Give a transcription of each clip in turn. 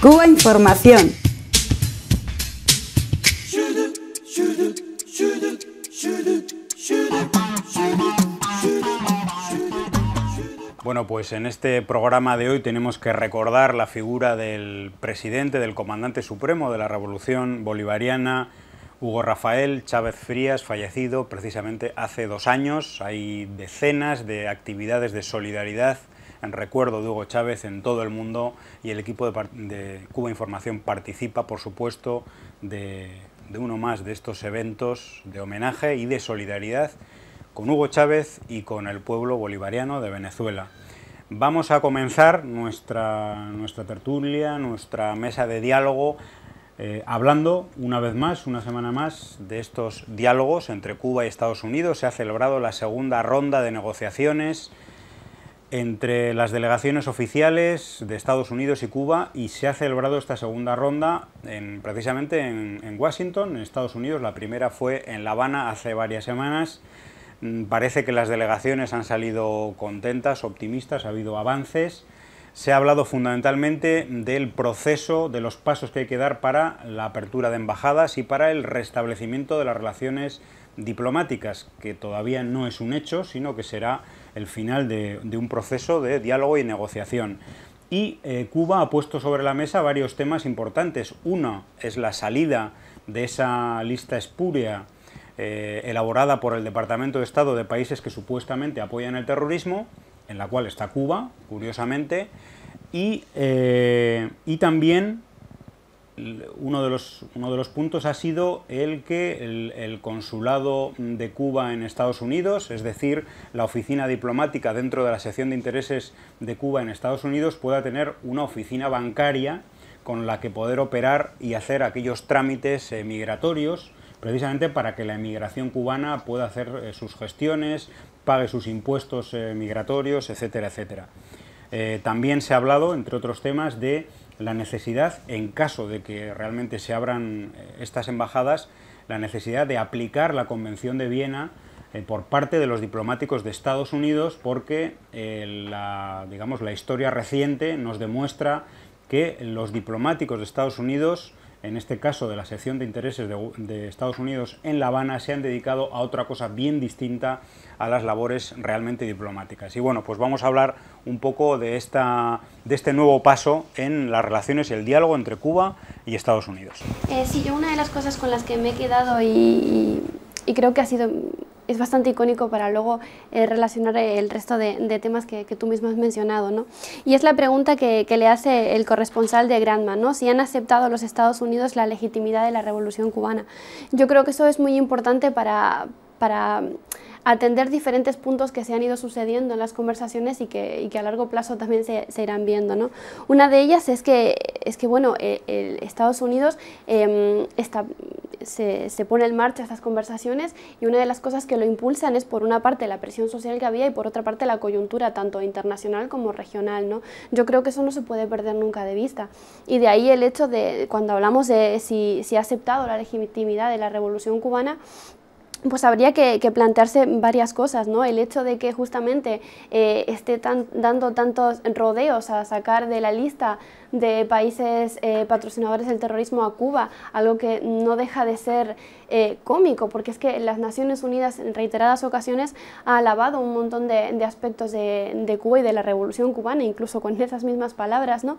Cuba Información. Bueno, pues en este programa de hoy tenemos que recordar la figura del presidente, del comandante supremo de la Revolución Bolivariana, Hugo Rafael Chávez Frías, fallecido precisamente hace dos años. Hay decenas de actividades de solidaridad en recuerdo de Hugo Chávez en todo el mundo y el equipo de, Cuba Información participa, por supuesto, de, uno más de estos eventos de homenaje y de solidaridad con Hugo Chávez y con el pueblo bolivariano de Venezuela. Vamos a comenzar nuestra, nuestra tertulia, nuestra mesa de diálogo, eh, hablando una vez más, una semana más, de estos diálogos entre Cuba y Estados Unidos. Se ha celebrado la segunda ronda de negociaciones entre las delegaciones oficiales de Estados Unidos y Cuba y se ha celebrado esta segunda ronda precisamente en, en, Washington, en Estados Unidos. La primera fue en La Habana hace varias semanas. Mm, parece que las delegaciones han salido contentas, optimistas, ha habido avances. Se ha hablado fundamentalmente del proceso, de los pasos que hay que dar para la apertura de embajadas y para el restablecimiento de las relaciones diplomáticas, que todavía no es un hecho, sino que será el final de, un proceso de diálogo y negociación. Y eh, Cuba ha puesto sobre la mesa varios temas importantes. Uno es la salida de esa lista espuria eh, elaborada por el Departamento de Estado de países que supuestamente apoyan el terrorismo, en la cual está Cuba, curiosamente, y, eh, y también uno de los, uno de los puntos ha sido el que el, consulado de Cuba en Estados Unidos, es decir, la oficina diplomática dentro de la sección de intereses de Cuba en Estados Unidos, pueda tener una oficina bancaria con la que poder operar y hacer aquellos trámites eh, migratorios, precisamente para que la emigración cubana pueda hacer eh, sus gestiones, pague sus impuestos eh, migratorios, etcétera, etcétera. también se ha hablado, entre otros temas, de la necesidad, en caso de que realmente se abran eh, estas embajadas, la necesidad de aplicar la Convención de Viena eh, por parte de los diplomáticos de Estados Unidos, porque eh, la, digamos, la historia reciente nos demuestra que los diplomáticos de Estados Unidos en este caso de la sección de intereses de, Estados Unidos en La Habana, se han dedicado a otra cosa bien distinta a las labores realmente diplomáticas. Y bueno, pues vamos a hablar un poco de, esta, de este nuevo paso en las relaciones y el diálogo entre Cuba y Estados Unidos. Eh, sí, yo una de las cosas con las que me he quedado y creo que ha sido es bastante icónico para luego eh, relacionar eh, el resto de, temas que, tú mismo has mencionado. ¿no? Y es la pregunta que, le hace el corresponsal de Granma, ¿no? si han aceptado los Estados Unidos la legitimidad de la Revolución cubana. Yo creo que eso es muy importante para, para atender diferentes puntos que se han ido sucediendo en las conversaciones y que, que a largo plazo también se, irán viendo. ¿no? Una de ellas es que, es que bueno, eh, Estados Unidos em, está se, pone en marcha estas conversaciones y una de las cosas que lo impulsan es por una parte la presión social que había y por otra parte la coyuntura tanto internacional como regional. ¿no? Yo creo que eso no se puede perder nunca de vista y de ahí el hecho de cuando hablamos de si, si ha aceptado la legitimidad de la revolución cubana, pues habría que, plantearse varias cosas, ¿no? El hecho de que justamente eh, esté dando tantos rodeos a sacar de la lista de países eh, patrocinadores del terrorismo a Cuba, algo que no deja de ser eh, cómico, porque es que las Naciones Unidas en reiteradas ocasiones ha alabado un montón de, aspectos de, de, Cuba y de la revolución cubana, incluso con esas mismas palabras, ¿no?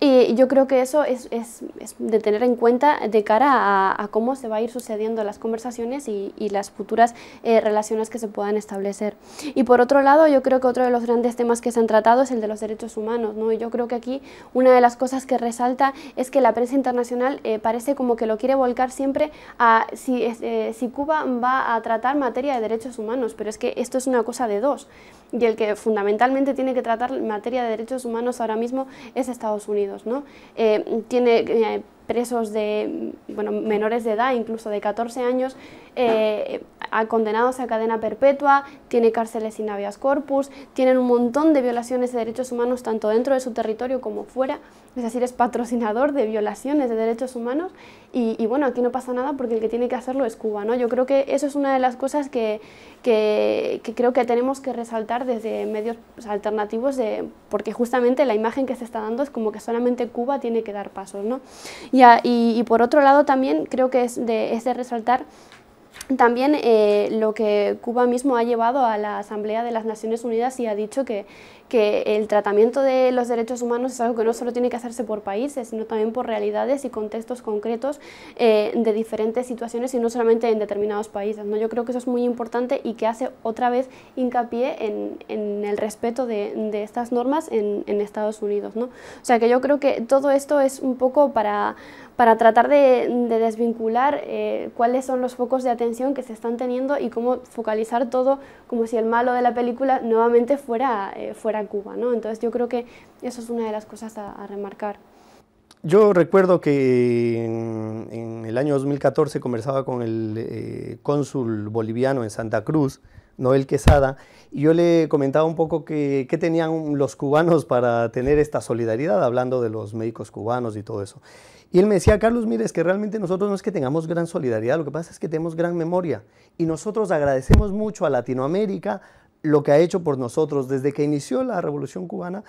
Y yo creo que eso es, es, es, de tener en cuenta de cara a, cómo se va a ir sucediendo las conversaciones y, y las futuras eh, relaciones que se puedan establecer. Y por otro lado, yo creo que otro de los grandes temas que se han tratado es el de los derechos humanos. ¿no? Y yo creo que aquí una de las cosas que resalta es que la prensa internacional eh, parece como que lo quiere volcar siempre a si, eh, si Cuba va a tratar materia de derechos humanos, pero es que esto es una cosa de dos. Y el que fundamentalmente tiene que tratar materia de derechos humanos ahora mismo es Estados Unidos. ¿no? Eh, tiene eh, presos de bueno, menores de edad, incluso de 14 años, eh, condenados a cadena perpetua, tiene cárceles sin habeas corpus, tienen un montón de violaciones de derechos humanos tanto dentro de su territorio como fuera, es decir, es patrocinador de violaciones de derechos humanos y, bueno, aquí no pasa nada porque el que tiene que hacerlo es Cuba, ¿no? Yo creo que eso es una de las cosas que, creo que tenemos que resaltar desde medios alternativos de, porque justamente la imagen que se está dando es como que solamente Cuba tiene que dar pasos, ¿no? Y, por otro lado también creo que es de resaltar también eh, lo que Cuba mismo ha llevado a la Asamblea de las Naciones Unidas y ha dicho que, que, el tratamiento de los derechos humanos es algo que no solo tiene que hacerse por países, sino también por realidades y contextos concretos eh, de diferentes situaciones y no solamente en determinados países. ¿no? Yo creo que eso es muy importante y que hace otra vez hincapié en, el respeto de, estas normas en, en Estados Unidos. ¿no? O sea que yo creo que todo esto es un poco para para tratar de, desvincular eh, cuáles son los focos de atención que se están teniendo y cómo focalizar todo como si el malo de la película nuevamente fuera, eh, fuera Cuba. ¿no? Entonces yo creo que eso es una de las cosas a, remarcar. Yo recuerdo que en, el año 2014 conversaba con el eh, cónsul boliviano en Santa Cruz, Noel Quesada, y yo le comentaba un poco qué que tenían los cubanos para tener esta solidaridad, hablando de los médicos cubanos y todo eso. Y él me decía, Carlos, mire, es que realmente nosotros no es que tengamos gran solidaridad, lo que pasa es que tenemos gran memoria. Y nosotros agradecemos mucho a Latinoamérica lo que ha hecho por nosotros desde que inició la Revolución Cubana.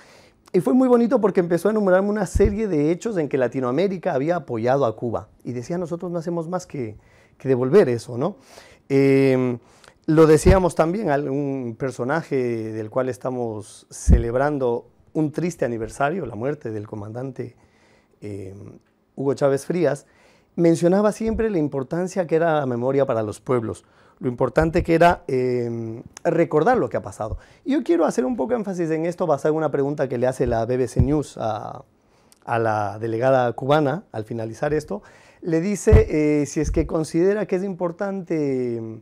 Y fue muy bonito porque empezó a enumerarme una serie de hechos en que Latinoamérica había apoyado a Cuba. Y decía, nosotros no hacemos más que, devolver eso, ¿no? Em, lo decíamos también, a un personaje del cual estamos celebrando un triste aniversario, la muerte del comandante em, Hugo Chávez Frías, mencionaba siempre la importancia que era la memoria para los pueblos, lo importante que era em, recordar lo que ha pasado. Y yo quiero hacer un poco énfasis en esto basado en una pregunta que le hace la BBC News a, la delegada cubana al finalizar esto. Le dice eh, si es que considera que es importante em,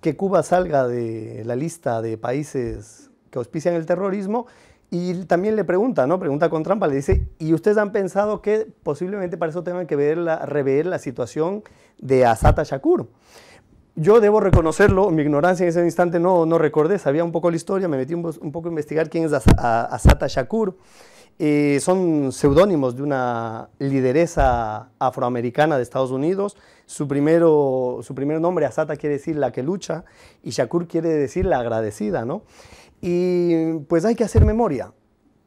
que Cuba salga de la lista de países que auspician el terrorismo y también le pregunta, ¿no? Pregunta con trampa, le dice, ¿y ustedes han pensado que posiblemente para eso tengan que ver la, rever la situación de Asata Shakur? Yo debo reconocerlo, mi ignorancia en ese instante no, no recordé, sabía un poco la historia, me metí un, poco a investigar quién es Asata Shakur. Eh, son seudónimos de una lideresa afroamericana de Estados Unidos. Su, primero, su primer nombre, Asata, quiere decir la que lucha y Shakur quiere decir la agradecida, ¿no? Y pues hay que hacer memoria.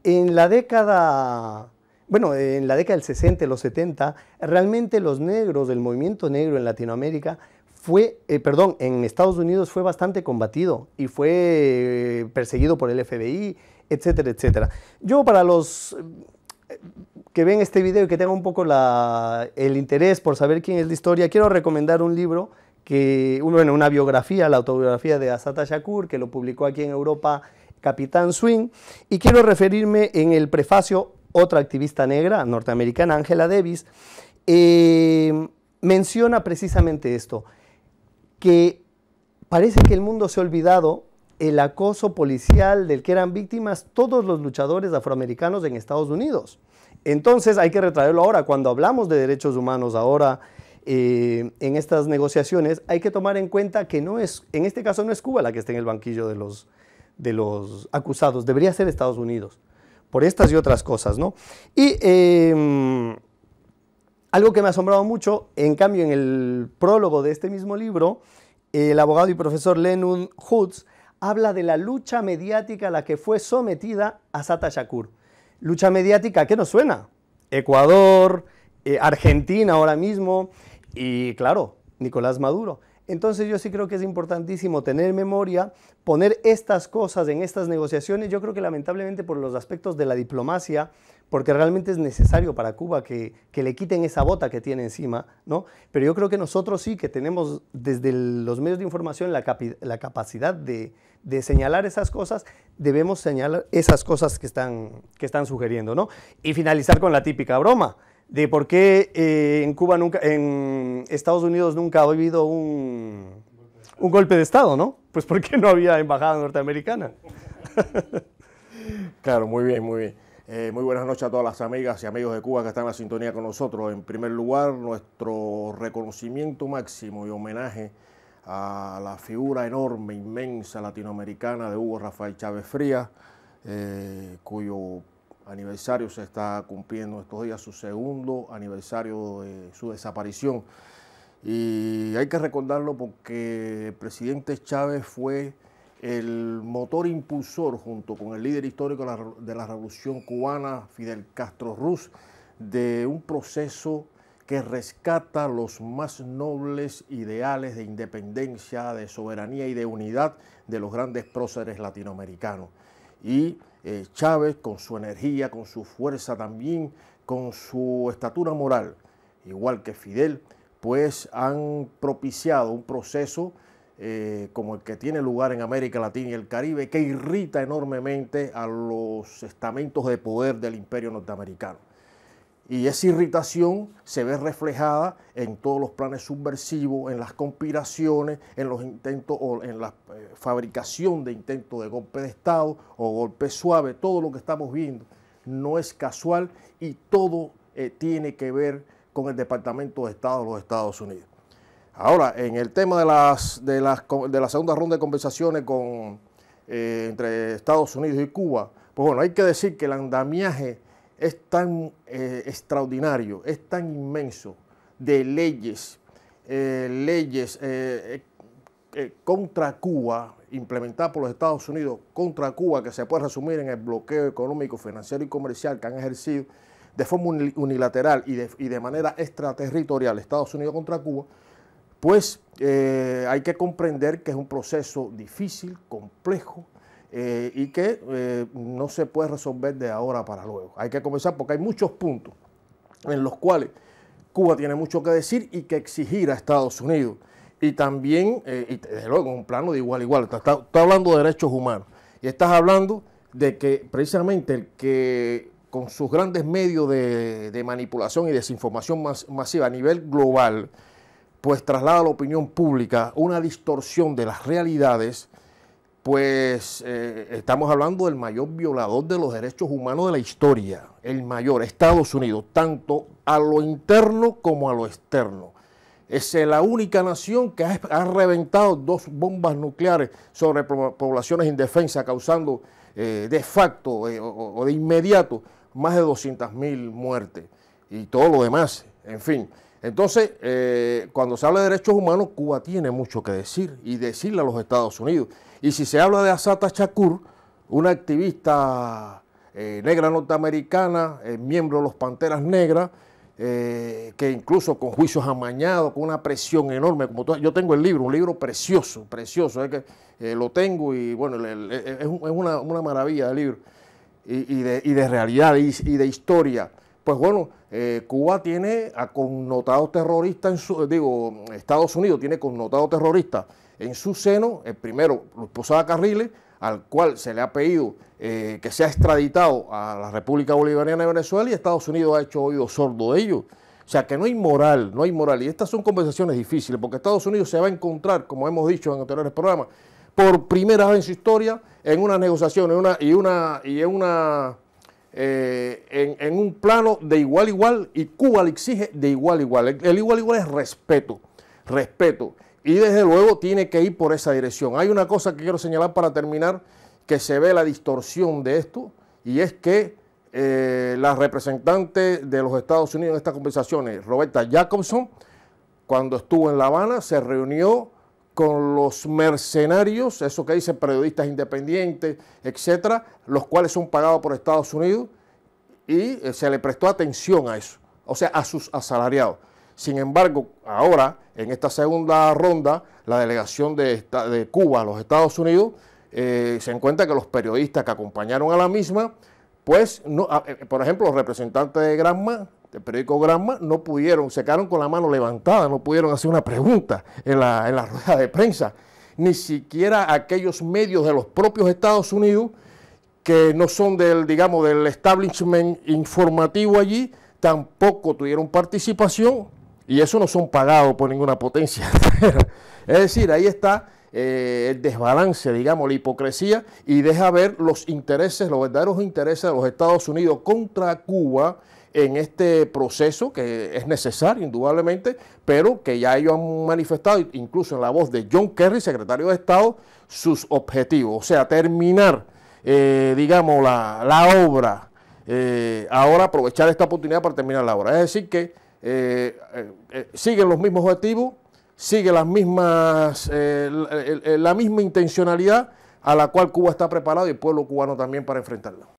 En la década, bueno, en la década del 60, los 70, realmente los negros, el movimiento negro en Latinoamérica fue, eh, perdón, en Estados Unidos fue bastante combatido y fue eh, perseguido por el FBI, etcétera, etcétera. Yo para los eh, que ven este video y que tengan un poco el interés por saber quién es la historia, quiero recomendar un libro que uno una biografía, la autobiografía de Asata Shakur, que lo publicó aquí en Europa Capitán Swing, y quiero referirme en el prefacio, otra activista negra norteamericana, Angela Davis, eh, menciona precisamente esto, que parece que el mundo se ha olvidado el acoso policial del que eran víctimas todos los luchadores afroamericanos en Estados Unidos. Entonces hay que retraerlo ahora, cuando hablamos de derechos humanos ahora, eh, en estas negociaciones, hay que tomar en cuenta que no es, en este caso no es Cuba la que está en el banquillo de los, de acusados, debería ser Estados Unidos, por estas y otras cosas, Y em, algo que me ha asombrado mucho, en cambio, en el prólogo de este mismo libro, el abogado y profesor Lennon Hoods habla de la lucha mediática a la que fue sometida a Shakur. Lucha mediática que nos suena. Ecuador, eh, Argentina ahora mismo, y claro, Nicolás Maduro. Entonces yo sí creo que es importantísimo tener memoria, poner estas cosas en estas negociaciones. Yo creo que lamentablemente por los aspectos de la diplomacia, porque realmente es necesario para Cuba que, le quiten esa bota que tiene encima, ¿no? Pero yo creo que nosotros sí que tenemos desde los medios de información la, capacidad de, señalar esas cosas, debemos señalar esas cosas que están, que están sugiriendo, ¿no? Y finalizar con la típica broma de por qué eh, en Cuba nunca, en Estados Unidos nunca ha habido un, golpe de Estado, ¿no? Pues porque no había embajada norteamericana. claro, muy bien, muy bien. Eh, muy buenas noches a todas las amigas y amigos de Cuba que están en la sintonía con nosotros. En primer lugar, nuestro reconocimiento máximo y homenaje a la figura enorme, inmensa latinoamericana de Hugo Rafael Chávez Frías, eh, cuyo aniversario, se está cumpliendo estos días su segundo aniversario de su desaparición. Y hay que recordarlo porque el presidente Chávez fue el motor impulsor junto con el líder histórico de la Revolución Cubana, Fidel Castro Ruz, de un proceso que rescata los más nobles ideales de independencia, de soberanía y de unidad de los grandes próceres latinoamericanos y eh, Chávez con su energía, con su fuerza también, con su estatura moral, igual que Fidel, pues han propiciado un proceso eh, como el que tiene lugar en América Latina y el Caribe, que irrita enormemente a los estamentos de poder del imperio norteamericano. Y esa irritación se ve reflejada en todos los planes subversivos, en las conspiraciones, en los intentos o en la eh, fabricación de intentos de golpe de Estado o golpe suave, todo lo que estamos viendo no es casual y todo eh, tiene que ver con el Departamento de Estado de los Estados Unidos. Ahora, en el tema de, las, de, la segunda ronda de conversaciones con, eh, entre Estados Unidos y Cuba, pues bueno, hay que decir que el andamiaje es tan eh, extraordinario, es tan inmenso de leyes, eh, leyes eh, contra Cuba, implementadas por los Estados Unidos contra Cuba, que se puede resumir en el bloqueo económico, financiero y comercial que han ejercido de forma unilateral y de manera extraterritorial Estados Unidos contra Cuba, pues hay que comprender que es un proceso difícil, complejo, eh, y que eh, no se puede resolver de ahora para luego. Hay que comenzar porque hay muchos puntos en los cuales Cuba tiene mucho que decir y que exigir a Estados Unidos. Y también, eh, y desde luego, en un plano de igual a igual. estás hablando de derechos humanos y estás hablando de que precisamente el que con sus grandes medios de, manipulación y desinformación masiva a nivel global, pues traslada a la opinión pública una distorsión de las realidades pues eh, estamos hablando del mayor violador de los derechos humanos de la historia, el mayor, Estados Unidos, tanto a lo interno como a lo externo. Es la única nación que ha, reventado dos bombas nucleares sobre poblaciones indefensas, causando eh, de facto eh, o, o de inmediato más de 200.000 muertes y todo lo demás, en fin. Entonces, eh, cuando se habla de derechos humanos, Cuba tiene mucho que decir y decirle a los Estados Unidos. Y si se habla de Asata Shakur, una activista eh, negra norteamericana, eh, miembro de los Panteras Negras, que incluso con juicios amañados, con una presión enorme, como tú, yo tengo el libro, un libro precioso, precioso, es que lo tengo y bueno, es, una, maravilla de libro y, de, realidad y de historia pues bueno, eh, Cuba tiene a connotado terrorista, en su, digo, Estados Unidos tiene connotado terrorista en su seno, el eh, primero, Luis Posada Carriles, al cual se le ha pedido eh, que sea extraditado a la República Bolivariana de Venezuela y Estados Unidos ha hecho oído sordo de ellos. O sea que no hay moral, no hay moral. Y estas son conversaciones difíciles porque Estados Unidos se va a encontrar, como hemos dicho en anteriores programas, por primera vez en su historia en una negociación una, y una, y en una eh, en, un plano de igual igual y Cuba le exige de igual igual. El, igual igual es respeto, respeto. Y desde luego tiene que ir por esa dirección. Hay una cosa que quiero señalar para terminar, que se ve la distorsión de esto, y es que eh, la representante de los Estados Unidos en estas conversaciones, Roberta Jacobson, cuando estuvo en La Habana, se reunió con los mercenarios, eso que dicen periodistas independientes, etcétera, los cuales son pagados por Estados Unidos, y eh, se le prestó atención a eso, o sea, a sus asalariados. Sin embargo, ahora, en esta segunda ronda, la delegación de, Cuba a los Estados Unidos eh, se encuentra que los periodistas que acompañaron a la misma, pues, ah, eh, por ejemplo, los representantes de Granma el periódico Granma no pudieron, se quedaron con la mano levantada, no pudieron hacer una pregunta en la, rueda de prensa. Ni siquiera aquellos medios de los propios Estados Unidos que no son del, digamos, del establishment informativo allí, tampoco tuvieron participación y eso no son pagados por ninguna potencia. es decir, ahí está eh, el desbalance, digamos, la hipocresía y deja ver los intereses, los verdaderos intereses de los Estados Unidos contra Cuba en este proceso que es necesario indudablemente, pero que ya ellos han manifestado, incluso en la voz de John Kerry, secretario de Estado, sus objetivos, o sea, terminar, eh, digamos, la, obra, eh, ahora aprovechar esta oportunidad para terminar la obra. Es decir, que eh, siguen los mismos objetivos, sigue las mismas, la, la misma intencionalidad a la cual Cuba está preparado y el pueblo cubano también para enfrentarla.